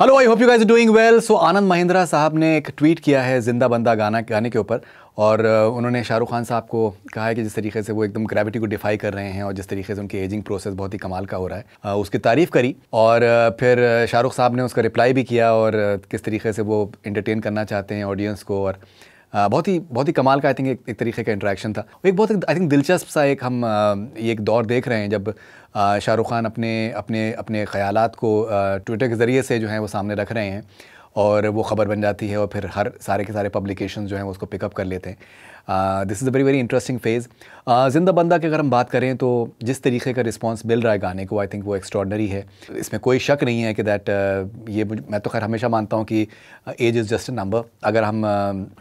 hello I hope you guys doing well so Anand Mahindra साहब ने एक ट्वीट किया है जिंदा बंदा गाना गाने के ऊपर और uh, उन्होंने शाहरुख खान साहब को कहा है कि जिस तरीके से वो एकदम ग्रेविटी को डिफाई कर रहे हैं और जिस तरीके से उनकी एजिंग प्रोसेस बहुत ही कमाल का हो रहा है uh, उसकी तारीफ करी और uh, फिर शाहरुख साहब ने उसका रिप्लाई भी किया और किस तरीके से वो इंटरटेन करना चाहते हैं ऑडियंस को और बहुत ही बहुत ही कमाल का आई थिंक एक, एक तरीके का इंटरेक्शन था एक बहुत आई थिंक दिलचस्प सा एक हम ये एक दौर देख रहे हैं जब शाहरुख खान अपने अपने अपने ख्यालात को ट्विटर के ज़रिए से जो है वो सामने रख रहे हैं और वो ख़बर बन जाती है और फिर हर सारे के सारे पब्लिकेशन जो हैं उसको पिकअप कर लेते हैं this is a very very interesting phase Zinda Banda की अगर हम बात करें तो जिस तरीके का रिस्पॉन्स मिल रहा है गाने को आई थिंक वो एक्स्ट्रॉडनरी है इसमें कोई शक नहीं है कि दैट uh, ये मैं तो खैर हमेशा मानता हूँ कि age is just a number अगर हम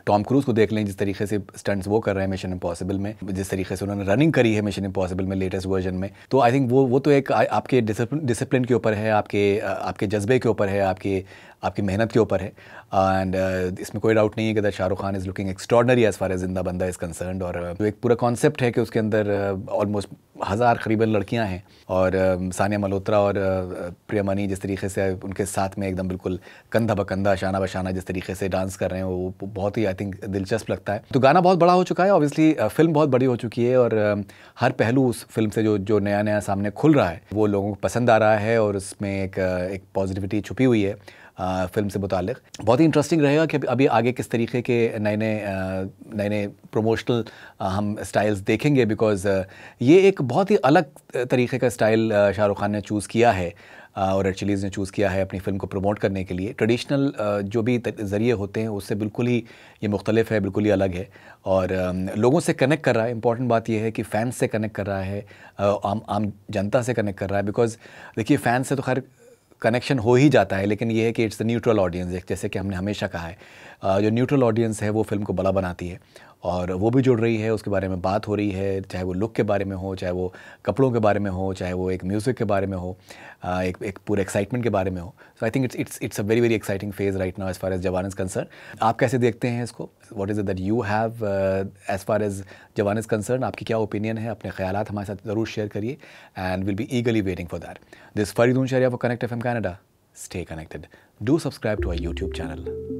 टॉम uh, क्रूज़ को देख लें जिस तरीके से स्टंट्स वो कर रहे हैं मिशन इम्पॉसिबल में जिस तरीके से उन्होंने रनिंग करी है मिशन इम्पॉसिबल में लेटेस्ट वर्जन में तो आई थिंक वो वो तो एक आ, आपके डिसिप्लिन के ऊपर है आपके आपके जज्बे के ऊपर है आपके आपकी मेहनत के ऊपर है एंड uh, इसमें कोई डाउट नहीं है कि that Shahrukh Khan is looking extraordinary as far as Zinda Banda is concern और uh, एक पूरा कॉन्सेप्ट है कि उसके अंदर ऑलमोस्ट uh, हज़ार करीबन लड़कियां हैं और um, सानिया मल्होत्रा और uh, प्रियमणि जिस तरीके से उनके साथ में एकदम बिल्कुल कंधा बकंधा शाना बशाना जिस तरीके से डांस कर रहे हैं वो बहुत ही आई थिंक दिलचस्प लगता है तो गाना बहुत बड़ा हो चुका है ऑब्वियसली फिल्म uh, बहुत बड़ी हो चुकी है और um, हर पहलू उस फिल्म से जो जो नया नया सामने खुल रहा है वो लोगों को पसंद आ रहा है और उसमें एक uh, एक पॉजिटिविटी छुपी हुई है फिल्म से मुतल बहुत ही इंटरेस्टिंग रहेगा कि अभी आगे किस तरीके के नए नए नए नए प्रमोशनल हम स्टाइल्स देखेंगे बिकॉज ये एक बहुत ही अलग तरीके का स्टाइल शाहरुख खान ने चूज़ किया है और एक्चुअलीज़ ने चूज़ किया है अपनी फिल्म को प्रमोट करने के लिए ट्रेडिशनल जो भी ज़रिए होते हैं उससे बिल्कुल ही ये मुख्तलिफ है बिल्कुल ही अलग है और लोगों से कनेक्ट कर रहा है इंपॉर्टेंट बात यह है कि फ़ैन से कनेक्ट कर रहा है आम आम जनता से कनेक्ट कर रहा है बिकॉज़ देखिए फ़ैन से तो खैर कनेक्शन हो ही जाता है लेकिन ये है कि इट्स द न्यूट्रल ऑडियंस एक जैसे कि हमने हमेशा कहा है जो न्यूट्रल ऑडियंस है वो फिल्म को बड़ा बनाती है और वो भी जुड़ रही है उसके बारे में बात हो रही है चाहे वो लुक के बारे में हो चाहे वो कपड़ों के बारे में हो चाहे वो एक म्यूज़िक के बारे में हो एक एक पूरे एक्साइटमेंट के बारे में हो so I think it's it's it's a very very exciting phase right now as far as Jawan is concern आप कैसे देखते हैं इसको what is that you have as far as Jawan is concern आपकी क्या ओपिनियन है अपने ख्याल हमारे साथ ज़रूर शेयर करिए and will be eagerly waiting for that this Faridoon Shahryar for connect F M Canada stay connected do subscribe to our YouTube channel